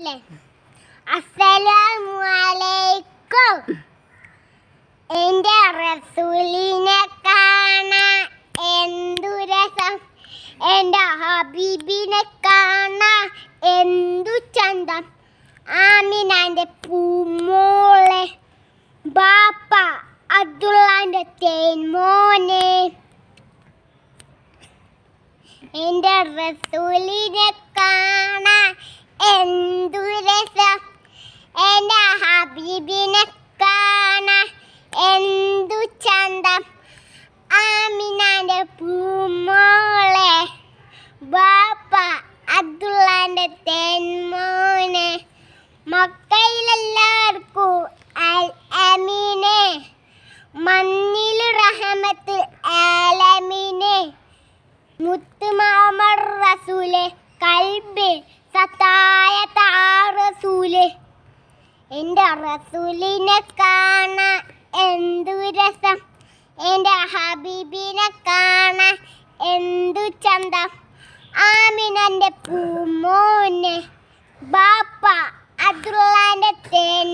അല്ലേ അസ്സലാമലൈക്കും എന്റെ റസൂലിനെ കാണാൻ എന്തു രസം എൻ്റെ ഹബീബിനെ കാണാൻ എന്തു ചന്തം ആമിനാന്റെ പൂമോളെ ബാപ്പ അബ്ദുള്ളാന്റെ തേൻമോനെ എൻ്റെ റസൂലിനെ കാണാൻ എന്ത് ഹബീബിനെ കാണാൻ എന്തു ചന്തം ആമിനാൻ്റെ പൂമോളെ ബാപ്പ അബ്ദുള്ളാൻ്റെ തെന്മോനെ മക്കയിലെല്ലാവർക്കും അൽ അമീനെ മണ്ണിൽ റഹമത്ത് ആലമീനെ മുത്തുമാമർ റസൂലെ കൽബിൽ സത്തായ എൻ്റെ റസൂലിനെ കാണാൻ എന്തു രസം എൻ്റെ ഹബീബിനെ കാണാൻ എന്തു ചന്തം ആമിനൻ്റെ പൂമോനെ ബാപ്പ അതുള്ള തേൻ